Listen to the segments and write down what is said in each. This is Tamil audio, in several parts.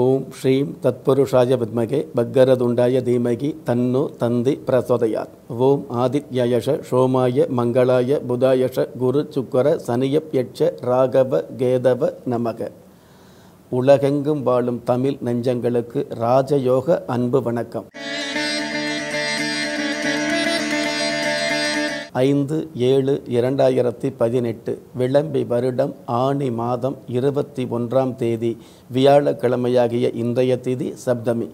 ஓம் ஸ்ரீம் தத்புருஷாய வித்மகே பக்கரதுண்டாய தீமகி தன்னு தந்தி பிரசோதயாத் ஓம் ஆதித்யயஷ சோமாய மங்களாய புதாயஷ குரு சுக்கர சனியப்யட்ச ராகவ கேதவ நமக உலகெங்கும் வாழும் தமிழ் நெஞ்சங்களுக்கு ராஜயோக அன்பு வணக்கம் ஐந்து ஏழு இரண்டாயிரத்தி பதினெட்டு விளம்பி வருடம் ஆணி மாதம் இருபத்தி ஒன்றாம் தேதி வியாழக்கிழமையாகிய இன்றைய திதி சப்தமி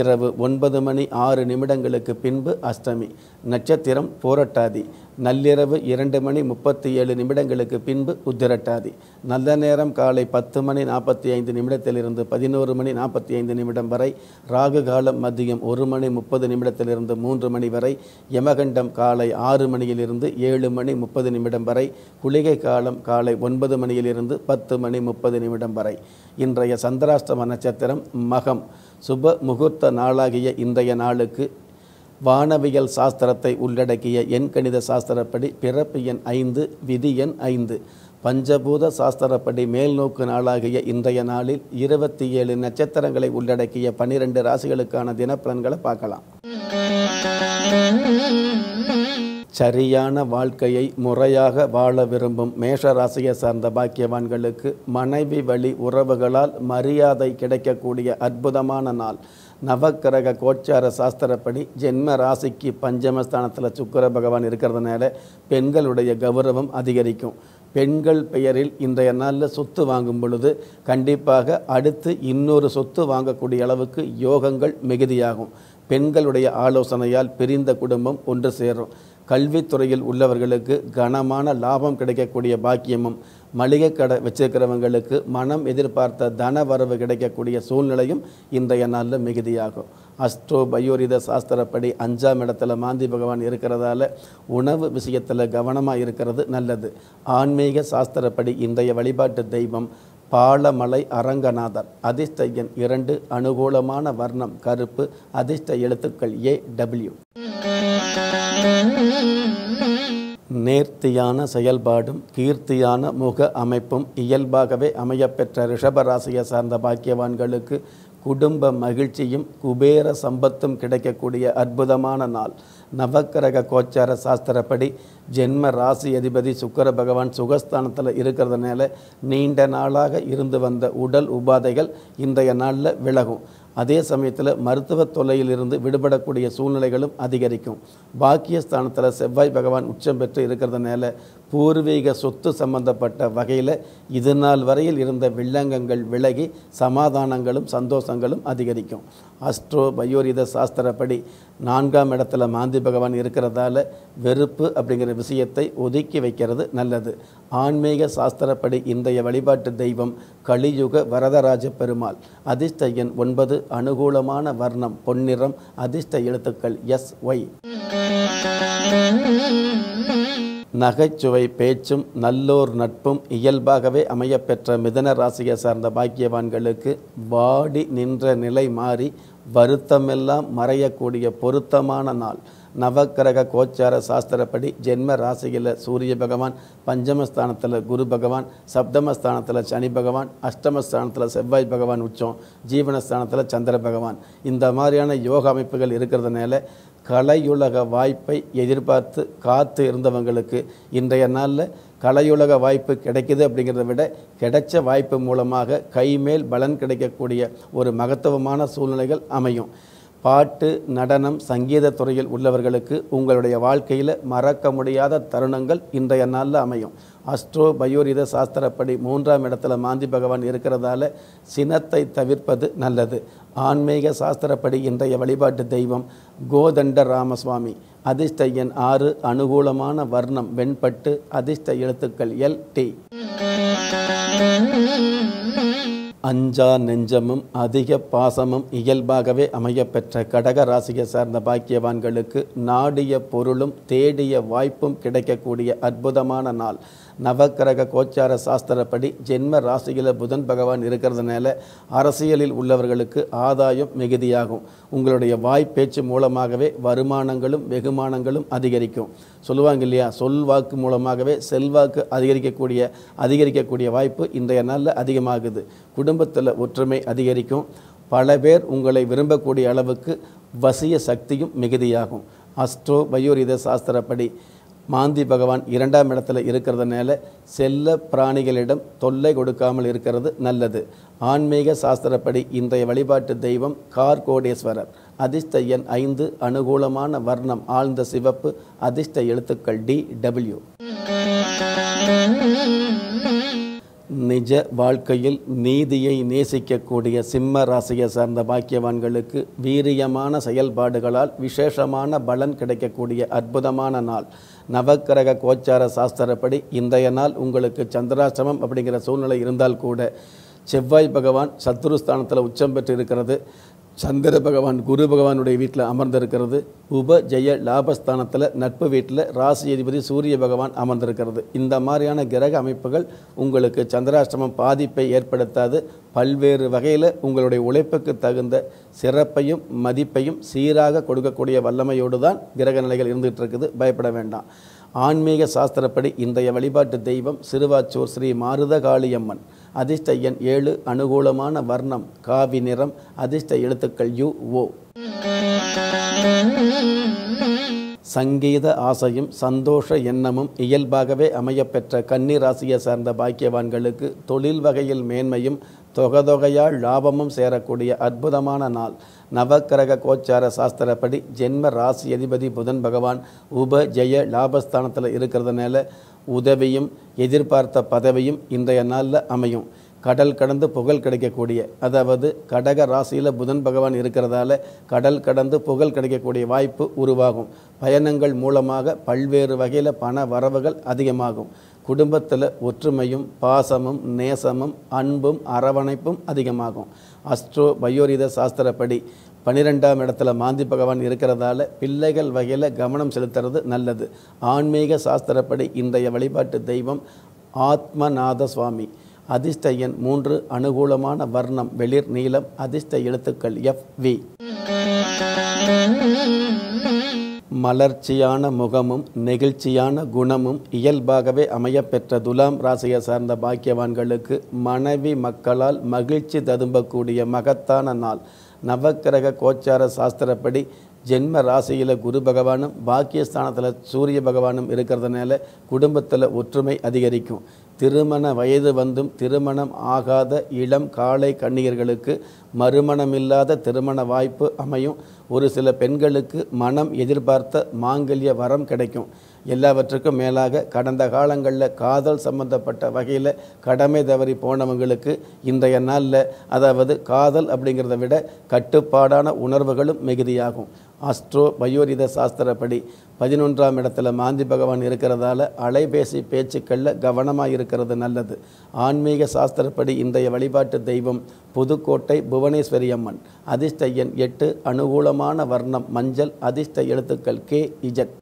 இரவு ஒன்பது மணி ஆறு நிமிடங்களுக்கு பின்பு அஷ்டமி நட்சத்திரம் போரட்டாதி நள்ளிரவு இரண்டு மணி முப்பத்தி ஏழு நிமிடங்களுக்கு பின்பு உத்திரட்டாதி நல்ல நேரம் காலை பத்து மணி நாற்பத்தி ஐந்து நிமிடத்திலிருந்து பதினோரு மணி நாற்பத்தி ஐந்து நிமிடம் வரை ராகு காலம் மதியம் ஒரு மணி முப்பது நிமிடத்திலிருந்து மூன்று மணி வரை யமகண்டம் காலை ஆறு மணியிலிருந்து ஏழு மணி முப்பது நிமிடம் வரை குளிகை காலம் காலை ஒன்பது மணியிலிருந்து பத்து மணி முப்பது நிமிடம் வரை இன்றைய சந்திராஷ்டம நட்சத்திரம் மகம் சுப முகூர்த்த நாளாகிய இன்றைய நாளுக்கு வானவியல் சாஸ்திரத்தை உள்ளடக்கிய எண்கணித சாஸ்திரப்படி பிறப்பு எண் ஐந்து விதி எண் ஐந்து பஞ்சபூத சாஸ்திரப்படி மேல்நோக்கு நாளாகிய இன்றைய நாளில் இருபத்தி ஏழு நட்சத்திரங்களை உள்ளடக்கிய பனிரெண்டு ராசிகளுக்கான தினப்பலன்களை பார்க்கலாம் சரியான வாழ்க்கையை முறையாக வாழ விரும்பும் மேஷ ராசியை சார்ந்த பாக்கியவான்களுக்கு மனைவி வழி உறவுகளால் மரியாதை கிடைக்கக்கூடிய அற்புதமான நாள் நவக்கிரக கோச்சார சாஸ்திரப்படி ஜென்ம ராசிக்கு பஞ்சமஸ்தானத்தில் சுக்கர பகவான் இருக்கிறதுனால பெண்களுடைய கௌரவம் அதிகரிக்கும் பெண்கள் பெயரில் இன்றைய நாளில் சொத்து வாங்கும் பொழுது கண்டிப்பாக அடுத்து இன்னொரு சொத்து வாங்கக்கூடிய அளவுக்கு யோகங்கள் மிகுதியாகும் பெண்களுடைய ஆலோசனையால் பிரிந்த குடும்பம் ஒன்று சேரும் கல்வித்துறையில் உள்ளவர்களுக்கு கனமான லாபம் கிடைக்கக்கூடிய பாக்கியமும் மளிகை கடை வச்சிருக்கிறவங்களுக்கு மனம் எதிர்பார்த்த தன வரவு கிடைக்கக்கூடிய சூழ்நிலையும் இன்றைய நாளில் மிகுதியாகும் அஸ்ட்ரோ பயோரித சாஸ்திரப்படி அஞ்சாம் இடத்துல மாந்தி பகவான் இருக்கிறதால உணவு விஷயத்தில் கவனமாக இருக்கிறது நல்லது ஆன்மீக சாஸ்திரப்படி இன்றைய வழிபாட்டு தெய்வம் பாலமலை அரங்கநாதர் அதிர்ஷ்ட எண் இரண்டு அனுகூலமான வர்ணம் கருப்பு அதிர்ஷ்ட எழுத்துக்கள் ஏ டபிள்யூ நேர்த்தியான செயல்பாடும் கீர்த்தியான முக அமைப்பும் இயல்பாகவே அமையப்பெற்ற ரிஷபராசியை சார்ந்த பாக்கியவான்களுக்கு குடும்ப மகிழ்ச்சியும் குபேர சம்பத்தும் கிடைக்கக்கூடிய அற்புதமான நாள் நவக்கிரக கோச்சார சாஸ்திரப்படி ஜென்ம ராசி அதிபதி சுக்கர பகவான் சுகஸ்தானத்தில் இருக்கிறதுனால நீண்ட நாளாக இருந்து வந்த உடல் உபாதைகள் இன்றைய நாளில் விலகும் அதே சமயத்தில் மருத்துவ தொல்லையிலிருந்து விடுபடக்கூடிய சூழ்நிலைகளும் அதிகரிக்கும் பாக்கியஸ்தானத்தில் செவ்வாய் பகவான் உச்சம் பெற்று இருக்கிறதுனால பூர்வீக சொத்து சம்பந்தப்பட்ட வகையில் இது நாள் வரையில் இருந்த வில்லங்கங்கள் விலகி சமாதானங்களும் சந்தோஷங்களும் அதிகரிக்கும் அஸ்ட்ரோ பயோரித சாஸ்திரப்படி நான்காம் இடத்துல மாந்தி பகவான் இருக்கிறதால வெறுப்பு அப்படிங்கிற விஷயத்தை ஒதுக்கி வைக்கிறது நல்லது ஆன்மீக சாஸ்திரப்படி இன்றைய வழிபாட்டு தெய்வம் கலியுக வரதராஜ பெருமாள் அதிர்ஷ்ட எண் ஒன்பது அனுகூலமான வர்ணம் பொன்னிறம் அதிர்ஷ்ட எழுத்துக்கள் எஸ் ஒய் நகைச்சுவை பேச்சும் நல்லோர் நட்பும் இயல்பாகவே அமையப்பெற்ற மிதன ராசியை சார்ந்த பாக்கியவான்களுக்கு வாடி நின்ற நிலை மாறி வருத்தமெல்லாம் மறையக்கூடிய பொருத்தமான நாள் நவக்கிரக கோச்சார சாஸ்திரப்படி ஜென்ம ராசியில் சூரிய பகவான் பஞ்சமஸ்தானத்தில் குரு பகவான் சப்தமஸ்தானத்தில் சனி பகவான் அஷ்டமஸ்தானத்தில் செவ்வாய் பகவான் உச்சம் ஜீவனஸ்தானத்தில் சந்திர பகவான் இந்த மாதிரியான யோக அமைப்புகள் இருக்கிறதுனால கலையுலக வாய்ப்பை எதிர்பார்த்து காத்து இருந்தவங்களுக்கு இன்றைய நாளில் கலையுலக வாய்ப்பு கிடைக்கிது அப்படிங்கிறத விட கிடைச்ச வாய்ப்பு மூலமாக கைமேல் பலன் கிடைக்கக்கூடிய ஒரு மகத்துவமான சூழ்நிலைகள் அமையும் பாட்டு நடனம் சங்கீத துறையில் உள்ளவர்களுக்கு உங்களுடைய வாழ்க்கையில் மறக்க முடியாத தருணங்கள் இன்றைய நாளில் அமையும் அஸ்ட்ரோ பயோரித சாஸ்திரப்படி மூன்றாம் இடத்துல மாந்தி பகவான் இருக்கிறதால சினத்தை தவிர்ப்பது நல்லது ஆன்மீக சாஸ்திரப்படி இன்றைய வழிபாட்டு தெய்வம் கோதண்ட ராமசுவாமி அதிர்ஷ்ட எண் ஆறு அனுகூலமான வர்ணம் வெண்பட்டு அதிர்ஷ்ட எழுத்துக்கள் எல் டி அஞ்சா நெஞ்சமும் அதிக பாசமும் இயல்பாகவே அமையப்பெற்ற கடக ராசியை சார்ந்த பாக்கியவான்களுக்கு நாடிய பொருளும் தேடிய வாய்ப்பும் கிடைக்கக்கூடிய அற்புதமான நாள் நவக்கிரக கோச்சார சாஸ்திரப்படி ஜென்ம ராசியில் புதன் பகவான் இருக்கிறதுனால அரசியலில் உள்ளவர்களுக்கு ஆதாயம் மிகுதியாகும் உங்களுடைய வாய் பேச்சு மூலமாகவே வருமானங்களும் வெகுமானங்களும் அதிகரிக்கும் சொல்லுவாங்க இல்லையா சொல் வாக்கு மூலமாகவே செல்வாக்கு அதிகரிக்கக்கூடிய அதிகரிக்கக்கூடிய வாய்ப்பு இன்றைய நாளில் அதிகமாகுது குடும்பத்தில் ஒற்றுமை அதிகரிக்கும் பல பேர் உங்களை விரும்பக்கூடிய அளவுக்கு வசிய சக்தியும் மிகுதியாகும் அஸ்ட்ரோ பயோரித சாஸ்திரப்படி மாந்தி பகவான் இரண்டாம் இடத்துல இருக்கிறதுனால செல்ல பிராணிகளிடம் தொல்லை கொடுக்காமல் இருக்கிறது நல்லது ஆன்மீக சாஸ்திரப்படி இன்றைய வழிபாட்டு தெய்வம் கார்கோடேஸ்வரர் அதிர்ஷ்ட எண் ஐந்து அனுகூலமான வர்ணம் ஆழ்ந்த சிவப்பு அதிர்ஷ்ட எழுத்துக்கள் டி டபிள்யூ நிஜ வாழ்க்கையில் நீதியை நேசிக்கக்கூடிய சிம்ம ராசியை சார்ந்த பாக்கியவான்களுக்கு வீரியமான செயல்பாடுகளால் விசேஷமான பலன் கிடைக்கக்கூடிய அற்புதமான நாள் நவக்கிரக கோச்சார சாஸ்திரப்படி இன்றைய நாள் உங்களுக்கு சந்திராசிரமம் அப்படிங்கிற சூழ்நிலை இருந்தால் கூட செவ்வாய் பகவான் சத்துருஸ்தானத்தில் உச்சம் பெற்று இருக்கிறது சந்திர பகவான் குரு பகவானுடைய வீட்டில் அமர்ந்திருக்கிறது உப ஜெய லாபஸ்தானத்தில் நட்பு வீட்டில் ராசி அதிபதி சூரிய பகவான் அமர்ந்திருக்கிறது இந்த மாதிரியான கிரக அமைப்புகள் உங்களுக்கு சந்திராஷ்டமம் பாதிப்பை ஏற்படுத்தாது பல்வேறு வகையில் உங்களுடைய உழைப்புக்கு தகுந்த சிறப்பையும் மதிப்பையும் சீராக கொடுக்கக்கூடிய வல்லமையோடு தான் கிரக நிலைகள் இருந்துகிட்டு இருக்குது பயப்பட வேண்டாம் ஆன்மீக சாஸ்திரப்படி இன்றைய வழிபாட்டு தெய்வம் சிறுவாச்சூர் ஸ்ரீ மாருதகாளியம்மன் அதிர்ஷ்ட எண் ஏழு அனுகூலமான வர்ணம் காவி நிறம் அதிர்ஷ்ட எழுத்துக்கள் யு ஓ சங்கீத ஆசையும் சந்தோஷ எண்ணமும் இயல்பாகவே அமையப்பெற்ற கன்னி ராசியை சார்ந்த பாக்கியவான்களுக்கு தொழில் வகையில் மேன்மையும் தொகை தொகையால் லாபமும் சேரக்கூடிய அற்புதமான நாள் நவக்கிரக கோச்சார சாஸ்திரப்படி ஜென்ம ராசி அதிபதி புதன் பகவான் உப ஜெய லாபஸ்தானத்தில் இருக்கிறதுனால உதவியும் எதிர்பார்த்த பதவியும் இன்றைய நாளில் அமையும் கடல் கடந்து புகழ் கிடைக்கக்கூடிய அதாவது கடக ராசியில் புதன் பகவான் இருக்கிறதால கடல் கடந்து புகழ் கிடைக்கக்கூடிய வாய்ப்பு உருவாகும் பயணங்கள் மூலமாக பல்வேறு வகையில் பண வரவுகள் அதிகமாகும் குடும்பத்தில் ஒற்றுமையும் பாசமும் நேசமும் அன்பும் அரவணைப்பும் அதிகமாகும் அஸ்ட்ரோ பயோரித சாஸ்திரப்படி பன்னிரெண்டாம் இடத்துல மாந்தி பகவான் இருக்கிறதால பிள்ளைகள் வகையில் கவனம் செலுத்துறது நல்லது ஆன்மீக சாஸ்திரப்படி இன்றைய வழிபாட்டு தெய்வம் ஆத்மநாத சுவாமி அதிர்ஷ்ட எண் மூன்று அனுகூலமான வர்ணம் வெளிர் நீளம் அதிர்ஷ்ட எழுத்துக்கள் எஃப் வி மலர்ச்சியான முகமும் நெகிழ்ச்சியான குணமும் இயல்பாகவே அமையப்பெற்ற துலாம் ராசியை சார்ந்த பாக்கியவான்களுக்கு மனைவி மக்களால் மகிழ்ச்சி ததும்பக்கூடிய மகத்தான நாள் நவக்கிரக கோச்சார சாஸ்திரப்படி ஜென்ம ராசியில் குரு பகவானும் பாக்கியஸ்தானத்தில் சூரிய பகவானும் இருக்கிறதுனால குடும்பத்தில் ஒற்றுமை அதிகரிக்கும் திருமண வயது வந்தும் திருமணம் ஆகாத இளம் காலை கண்ணியர்களுக்கு மறுமணமில்லாத திருமண வாய்ப்பு அமையும் ஒரு சில பெண்களுக்கு மனம் எதிர்பார்த்த மாங்கல்ய வரம் கிடைக்கும் எல்லாவற்றுக்கும் மேலாக கடந்த காலங்களில் காதல் சம்பந்தப்பட்ட வகையில் கடமை தவறி போனவங்களுக்கு இன்றைய நாளில் அதாவது காதல் அப்படிங்கிறத விட கட்டுப்பாடான உணர்வுகளும் மிகுதியாகும் அஸ்ட்ரோ பயோரித சாஸ்திரப்படி பதினொன்றாம் இடத்துல மாந்தி பகவான் இருக்கிறதால அலைபேசி பேச்சுக்களில் கவனமாக இருக்கிறது நல்லது ஆன்மீக சாஸ்திரப்படி இன்றைய வழிபாட்டு தெய்வம் புதுக்கோட்டை புவனேஸ்வரி அம்மன் அதிர்ஷ்ட எண் எட்டு அனுகூலமான வர்ணம் மஞ்சள் அதிர்ஷ்ட எழுத்துக்கள் கே இஜட்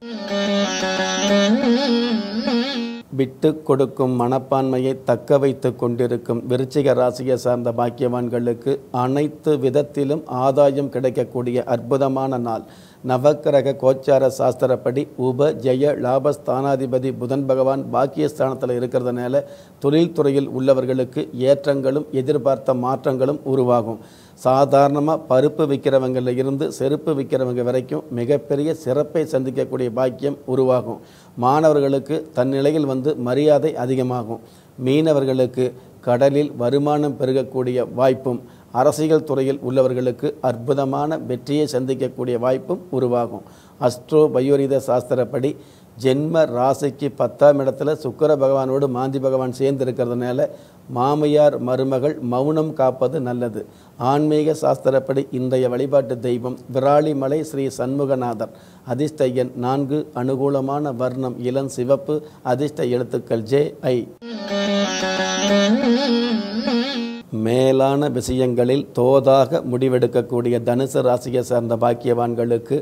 விட்டு கொடுக்கும் மனப்பான்மையை தக்க வைத்து கொண்டிருக்கும் விருச்சிக ராசியை சார்ந்த பாக்கியவான்களுக்கு அனைத்து விதத்திலும் ஆதாயம் கிடைக்கக்கூடிய அற்புதமான நாள் நவக்கிரக கோச்சார சாஸ்திரப்படி உப ஜெய லாபஸ்தானாதிபதி புதன் பகவான் பாக்கியஸ்தானத்தில் இருக்கிறதுனால தொழில்துறையில் உள்ளவர்களுக்கு ஏற்றங்களும் எதிர்பார்த்த மாற்றங்களும் உருவாகும் சாதாரணமாக பருப்பு விற்கிறவங்களில் இருந்து செருப்பு விற்கிறவங்க வரைக்கும் மிகப்பெரிய சிறப்பை சந்திக்கக்கூடிய பாக்கியம் உருவாகும் மாணவர்களுக்கு தன்னிலையில் வந்து மரியாதை அதிகமாகும் மீனவர்களுக்கு கடலில் வருமானம் பெருகக்கூடிய வாய்ப்பும் அரசியல் துறையில் உள்ளவர்களுக்கு அற்புதமான வெற்றியை சந்திக்கக்கூடிய வாய்ப்பும் உருவாகும் அஸ்ட்ரோ பயோரித சாஸ்திரப்படி ஜென்ம ராசிக்கு பத்தாம் இடத்துல சுக்கர பகவானோடு மாந்தி பகவான் சேர்ந்து இருக்கிறதுனால மாமியார் மருமகள் மௌனம் காப்பது நல்லது ஆன்மீக சாஸ்திரப்படி இன்றைய வழிபாட்டு தெய்வம் விராலிமலை ஸ்ரீ சண்முகநாதர் அதிர்ஷ்ட நான்கு அனுகூலமான வர்ணம் இளம் சிவப்பு அதிர்ஷ்ட எழுத்துக்கள் ஜே ஐ மேலான விஷயங்களில் தோதாக முடிவெடுக்கக்கூடிய தனுசு ராசியை சார்ந்த பாக்கியவான்களுக்கு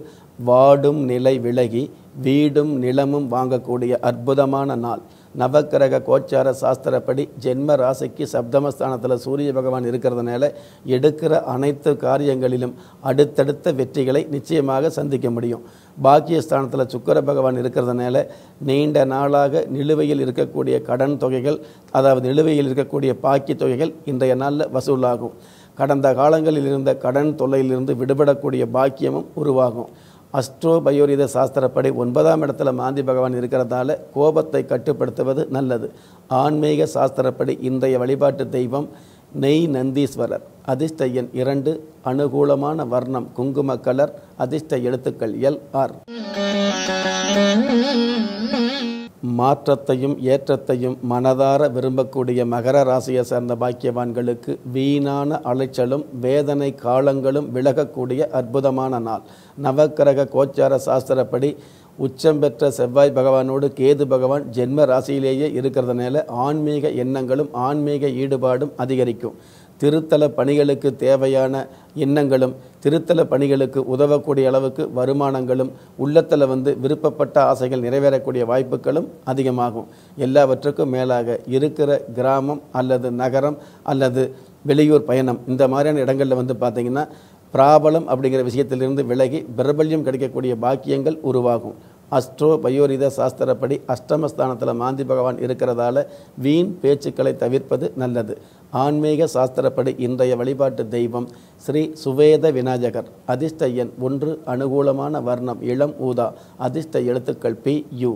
வாடும் நிலை விலகி வீடும் நிலமும் வாங்கக்கூடிய அற்புதமான நாள் நவக்கிரக கோச்சார சாஸ்திரப்படி ஜென்ம ராசிக்கு சப்தமஸ்தானத்தில் சூரிய பகவான் இருக்கிறதுனால எடுக்கிற அனைத்து காரியங்களிலும் அடுத்தடுத்த வெற்றிகளை நிச்சயமாக சந்திக்க முடியும் பாக்கியஸ்தானத்தில் சுக்கர பகவான் இருக்கிறதுனால நீண்ட நாளாக நிலுவையில் இருக்கக்கூடிய கடன் தொகைகள் அதாவது நிலுவையில் இருக்கக்கூடிய பாக்கி தொகைகள் இன்றைய நாளில் வசூலாகும் கடந்த காலங்களில் இருந்த கடன் தொல்லையிலிருந்து விடுபடக்கூடிய பாக்கியமும் உருவாகும் அஸ்ட்ரோ பயோரித சாஸ்திரப்படி ஒன்பதாம் இடத்துல மாந்தி பகவான் இருக்கிறதால கோபத்தை கட்டுப்படுத்துவது நல்லது ஆன்மீக சாஸ்திரப்படி இன்றைய வழிபாட்டு தெய்வம் நெய் நந்தீஸ்வரர் அதிர்ஷ்ட எண் இரண்டு அனுகூலமான வர்ணம் குங்கும கலர் அதிர்ஷ்ட எழுத்துக்கள் எல் ஆர் மாற்றத்தையும் ஏற்றத்தையும் மனதார விரும்பக்கூடிய மகர ராசியை சேர்ந்த பாக்கியவான்களுக்கு வீணான அலைச்சலும் வேதனை காலங்களும் விலகக்கூடிய அற்புதமான நாள் நவக்கிரக கோச்சார சாஸ்திரப்படி உச்சம் பெற்ற செவ்வாய் பகவானோடு கேது பகவான் ஜென்ம ராசியிலேயே இருக்கிறதுனால ஆன்மீக எண்ணங்களும் ஆன்மீக ஈடுபாடும் அதிகரிக்கும் திருத்தல பணிகளுக்கு தேவையான எண்ணங்களும் திருத்தல பணிகளுக்கு உதவக்கூடிய அளவுக்கு வருமானங்களும் உள்ளத்தில் வந்து விருப்பப்பட்ட ஆசைகள் நிறைவேறக்கூடிய வாய்ப்புகளும் அதிகமாகும் எல்லாவற்றுக்கும் மேலாக இருக்கிற கிராமம் அல்லது நகரம் அல்லது வெளியூர் பயணம் இந்த மாதிரியான இடங்களில் வந்து பார்த்திங்கன்னா பிராபலம் அப்படிங்கிற விஷயத்திலிருந்து விலகி பிரபல்யம் கிடைக்கக்கூடிய பாக்கியங்கள் உருவாகும் அஸ்ட்ரோ பயோரித சாஸ்திரப்படி அஷ்டமஸ்தானத்தில் மாந்தி பகவான் இருக்கிறதால வீண் பேச்சுக்களை தவிர்ப்பது நல்லது ஆன்மீக சாஸ்திரப்படி இன்றைய வழிபாட்டு தெய்வம் ஸ்ரீ சுவேத விநாயகர் அதிர்ஷ்ட எண் ஒன்று அனுகூலமான வர்ணம் இளம் ஊதா அதிர்ஷ்ட எழுத்துக்கள் பி யு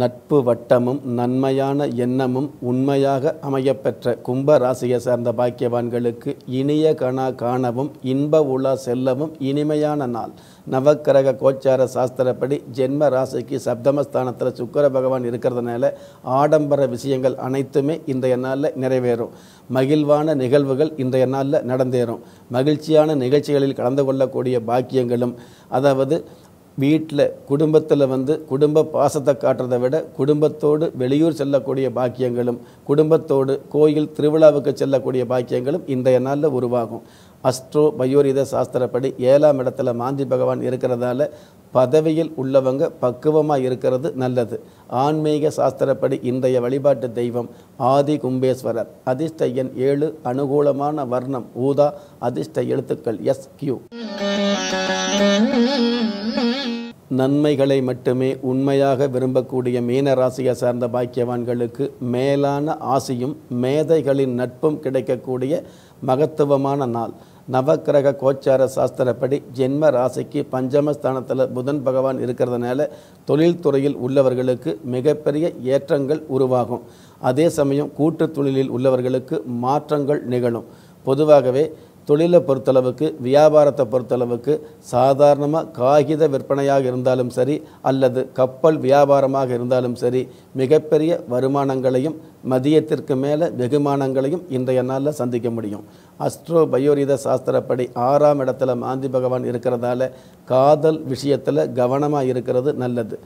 நட்பு வட்டமும் நன்மையான எண்ணமும் உண்மையாக அமையப்பெற்ற கும்ப ராசியை சார்ந்த பாக்கியவான்களுக்கு இனிய கணா காணவும் இன்ப உலா செல்லவும் இனிமையான நாள் நவக்கிரக கோச்சார சாஸ்திரப்படி ஜென்ம ராசிக்கு சப்தமஸ்தானத்தில் சுக்கர பகவான் இருக்கிறதுனால ஆடம்பர விஷயங்கள் அனைத்துமே இன்றைய நாளில் நிறைவேறும் மகிழ்வான நிகழ்வுகள் இன்றைய நாளில் நடந்தேறும் மகிழ்ச்சியான நிகழ்ச்சிகளில் கலந்து கொள்ளக்கூடிய பாக்கியங்களும் அதாவது வீட்டில் குடும்பத்தில் வந்து குடும்ப பாசத்தை காட்டுறதை விட குடும்பத்தோடு வெளியூர் செல்லக்கூடிய பாக்கியங்களும் குடும்பத்தோடு கோயில் திருவிழாவுக்கு செல்லக்கூடிய பாக்கியங்களும் இன்றைய நாளில் உருவாகும் அஸ்ட்ரோ பயோரித சாஸ்திரப்படி ஏழாம் இடத்துல மாந்தி பகவான் இருக்கிறதால பதவியில் உள்ளவங்க பக்குவமாக இருக்கிறது நல்லது ஆன்மீக சாஸ்திரப்படி இன்றைய வழிபாட்டு தெய்வம் ஆதி கும்பேஸ்வரர் அதிர்ஷ்ட எண் ஏழு அனுகூலமான வர்ணம் ஊதா அதிர்ஷ்ட எழுத்துக்கள் எஸ் கியூ நன்மைகளை மட்டுமே உண்மையாக விரும்பக்கூடிய மீன ராசியை சார்ந்த பாக்கியவான்களுக்கு மேலான ஆசையும் மேதைகளின் நட்பும் கிடைக்கக்கூடிய மகத்துவமான நாள் நவக்கிரக கோச்சார சாஸ்திரப்படி ஜென்ம ராசிக்கு பஞ்சமஸ்தானத்தில் புதன் பகவான் இருக்கிறதுனால தொழில்துறையில் உள்ளவர்களுக்கு மிகப்பெரிய ஏற்றங்கள் உருவாகும் அதே சமயம் கூட்டு தொழிலில் உள்ளவர்களுக்கு மாற்றங்கள் நிகழும் பொதுவாகவே தொழிலை பொறுத்தளவுக்கு வியாபாரத்தை பொறுத்தளவுக்கு சாதாரணமாக காகித விற்பனையாக இருந்தாலும் சரி அல்லது கப்பல் வியாபாரமாக இருந்தாலும் சரி மிகப்பெரிய வருமானங்களையும் மதியத்திற்கு மேலே வெகுமானங்களையும் இன்றைய நாளில் சந்திக்க முடியும் அஸ்ட்ரோ பயோரித சாஸ்திரப்படி ஆறாம் இடத்துல மாந்தி பகவான் இருக்கிறதால காதல் விஷயத்தில் கவனமாக இருக்கிறது நல்லது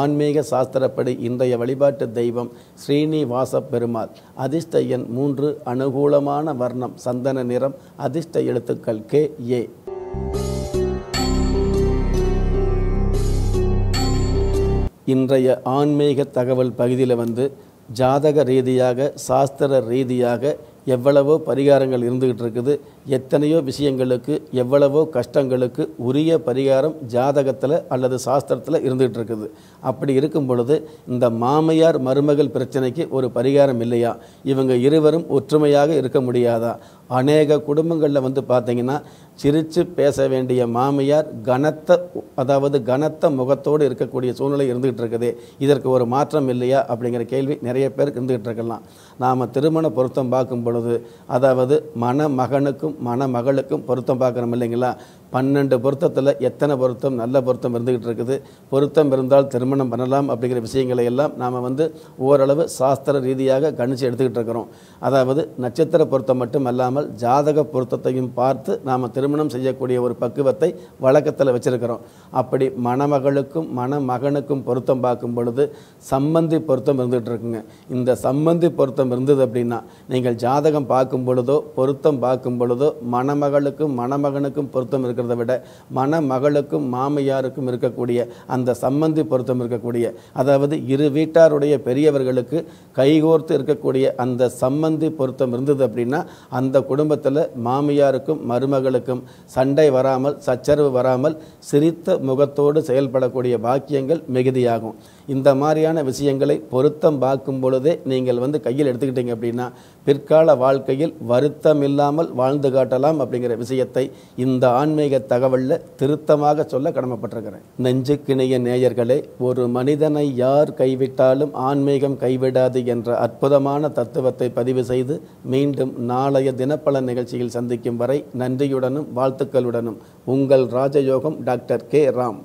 ஆன்மீக சாஸ்திரப்படி இன்றைய வழிபாட்டு தெய்வம் ஸ்ரீனிவாச பெருமாள் அதிர்ஷ்ட எண் மூன்று அனுகூலமான வர்ணம் சந்தன நிறம் அதிர்ஷ்ட எழுத்துக்கள் கே ஏ இன்றைய ஆன்மீக தகவல் பகுதியில் வந்து ஜாதக ரீதியாக சாஸ்திர ரீதியாக எவ்வளவோ பரிகாரங்கள் இருந்துக்கிட்டு இருக்குது எத்தனையோ விஷயங்களுக்கு எவ்வளவோ கஷ்டங்களுக்கு உரிய பரிகாரம் ஜாதகத்தில் அல்லது சாஸ்திரத்தில் இருந்துகிட்டு இருக்குது அப்படி இருக்கும் பொழுது இந்த மாமையார் மருமகள் பிரச்சனைக்கு ஒரு பரிகாரம் இல்லையா இவங்க இருவரும் ஒற்றுமையாக இருக்க முடியாதா அநேக குடும்பங்களில் வந்து பார்த்திங்கன்னா சிரித்து பேச வேண்டிய மாமியார் கனத்த அதாவது கனத்த முகத்தோடு இருக்கக்கூடிய சூழ்நிலை இருந்துகிட்டு இருக்குது இதற்கு ஒரு மாற்றம் இல்லையா அப்படிங்கிற கேள்வி நிறைய பேருக்கு இருந்துகிட்டு இருக்கலாம் நாம் திருமண பொருத்தம் பார்க்கும் பொழுது அதாவது மணமகனுக்கும் மணமகளுக்கும் பொருத்தம் பார்க்குறோம் இல்லைங்களா பன்னெண்டு பொருத்தத்தில் எத்தனை பொருத்தம் நல்ல பொருத்தம் இருந்துக்கிட்டு இருக்குது பொருத்தம் இருந்தால் திருமணம் பண்ணலாம் அப்படிங்கிற விஷயங்களை எல்லாம் நாம் வந்து ஓரளவு சாஸ்திர ரீதியாக கணிச்சு எடுத்துக்கிட்டு இருக்கிறோம் அதாவது நட்சத்திர பொருத்தம் மட்டும் அல்லாமல் ஜாதக பொருத்தத்தையும் பார்த்து நாம் திருமணம் செய்யக்கூடிய ஒரு பக்குவத்தை வழக்கத்தில் வச்சுருக்கிறோம் அப்படி மணமகளுக்கும் மணமகனுக்கும் பொருத்தம் பார்க்கும் பொழுது சம்பந்தி பொருத்தம் இருந்துகிட்டு இருக்குங்க இந்த சம்பந்தி பொருத்தம் இருந்தது அப்படின்னா நீங்கள் ஜாதகம் பார்க்கும் பொழுதோ பொருத்தம் பார்க்கும் பொழுதோ மணமகளுக்கும் மணமகனுக்கும் பொருத்தம் இருக்கு இருக்கிறத விட மணமகளுக்கும் மாமியாருக்கும் இருக்கக்கூடிய அந்த சம்பந்தி பொருத்தம் இருக்கக்கூடிய அதாவது இரு வீட்டாருடைய பெரியவர்களுக்கு கைகோர்த்து இருக்கக்கூடிய அந்த சம்பந்தி பொருத்தம் இருந்தது அப்படின்னா அந்த குடும்பத்தில் மாமியாருக்கும் மருமகளுக்கும் சண்டை வராமல் சச்சரவு வராமல் சிரித்த முகத்தோடு செயல்படக்கூடிய பாக்கியங்கள் மிகுதியாகும் இந்த மாதிரியான விஷயங்களை பொருத்தம் பார்க்கும் பொழுதே நீங்கள் வந்து கையில் எடுத்துக்கிட்டீங்க அப்படின்னா பிற்கால வாழ்க்கையில் வருத்தம் இல்லாமல் வாழ்ந்து காட்டலாம் அப்படிங்கிற விஷயத்தை இந்த ஆன்மீக தகவலில் திருத்தமாக சொல்ல கடமைப்பட்டிருக்கிறேன் நெஞ்சுக்கிணைய நேயர்களே ஒரு மனிதனை யார் கைவிட்டாலும் ஆன்மீகம் கைவிடாது என்ற அற்புதமான தத்துவத்தை பதிவு செய்து மீண்டும் நாளைய தினப்பல நிகழ்ச்சியில் சந்திக்கும் வரை நன்றியுடனும் வாழ்த்துக்களுடனும் உங்கள் ராஜயோகம் டாக்டர் கே ராம்